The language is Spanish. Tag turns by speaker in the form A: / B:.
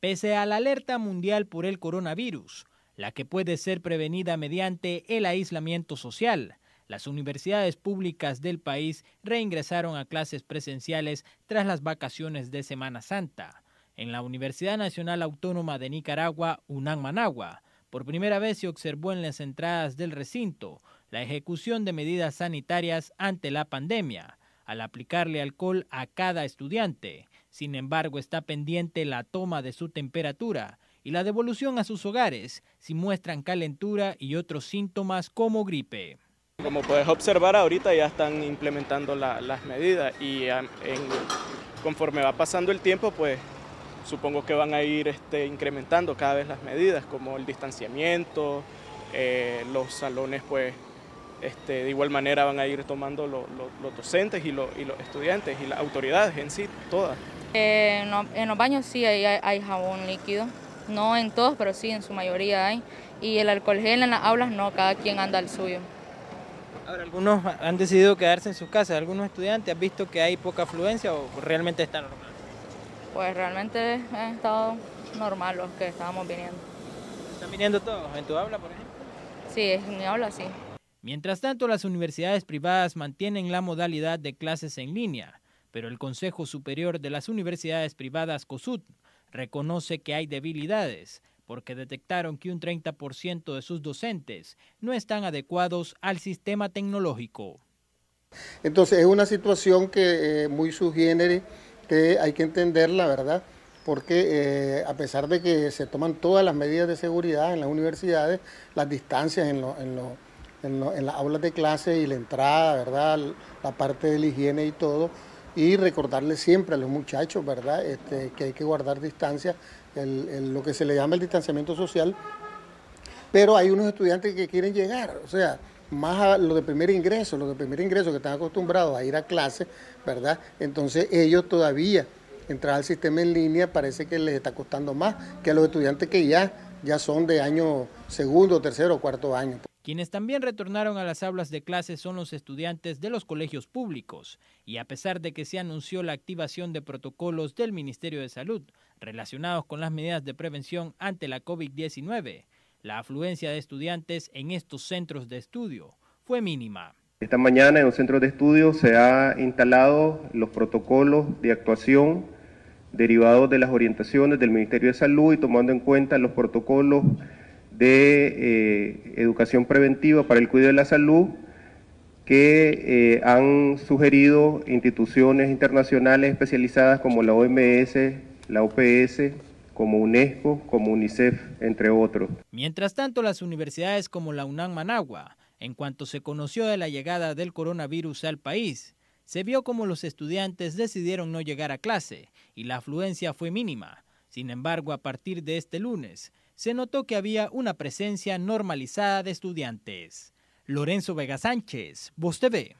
A: Pese a la alerta mundial por el coronavirus, la que puede ser prevenida mediante el aislamiento social, las universidades públicas del país reingresaron a clases presenciales tras las vacaciones de Semana Santa. En la Universidad Nacional Autónoma de Nicaragua, UNAM Managua, por primera vez se observó en las entradas del recinto la ejecución de medidas sanitarias ante la pandemia, al aplicarle alcohol a cada estudiante, sin embargo, está pendiente la toma de su temperatura y la devolución a sus hogares si muestran calentura y otros síntomas como gripe.
B: Como puedes observar, ahorita ya están implementando las medidas y ah, conforme va pasando el tiempo, pues supongo que van a ir este, incrementando cada vez las medidas, como el distanciamiento, eh, los salones, pues este, de igual manera van a ir tomando los docentes y los estudiantes y las autoridades en sí, todas.
C: Eh, en, los, baños sí hay, jabón líquido, no en todos, pero sí en su mayoría hay. Y el alcohol gel en las aulas no, cada quien anda al suyo.
A: Ahora, algunos han decidido quedarse en sus casas, algunos estudiantes, ¿has visto que hay
C: poca afluencia o
A: realmente está normal?
C: Pues realmente han estado normal los que estábamos viniendo.
A: ¿Están viniendo todos? ¿En tu aula, por ejemplo?
C: Sí, en mi aula sí.
A: Mientras tanto, las universidades privadas mantienen la modalidad de clases en línea pero el Consejo Superior de las Universidades Privadas COSUT reconoce que hay debilidades porque detectaron que un 30% de sus docentes no están adecuados al sistema tecnológico.
D: Entonces es una situación que eh, muy sugiere que hay que entenderla, ¿verdad? Porque eh, a pesar de que se toman todas las medidas de seguridad en las universidades, las distancias en, en las aulas de clase y la entrada, ¿verdad? La parte de la higiene y todo, y recordarle siempre a los muchachos, ¿verdad?, este, que hay que guardar distancia, lo que se le llama el distanciamiento social, pero hay unos estudiantes que quieren llegar, o sea, más a los de primer ingreso, los de primer ingreso que están acostumbrados a ir a clase, ¿verdad? Entonces ellos todavía entrar al sistema en línea parece que les está costando más que a los estudiantes que ya, ya son de año segundo, tercero, cuarto año.
A: Quienes también retornaron a las aulas de clases son los estudiantes de los colegios públicos, y a pesar de que se anunció la activación de protocolos del Ministerio de Salud relacionados con las medidas de prevención ante la COVID-19, la afluencia de estudiantes en estos centros de estudio fue mínima.
E: Esta mañana en un centro de estudio se han instalado los protocolos de actuación derivados de las orientaciones del Ministerio de Salud y tomando en cuenta los protocolos de eh, educación preventiva para el cuidado de la salud que eh, han sugerido instituciones internacionales especializadas como la OMS, la OPS, como UNESCO, como UNICEF, entre otros.
A: Mientras tanto, las universidades como la UNAM Managua, en cuanto se conoció de la llegada del coronavirus al país, se vio como los estudiantes decidieron no llegar a clase y la afluencia fue mínima. Sin embargo, a partir de este lunes, se notó que había una presencia normalizada de estudiantes. Lorenzo Vega Sánchez, Voz TV.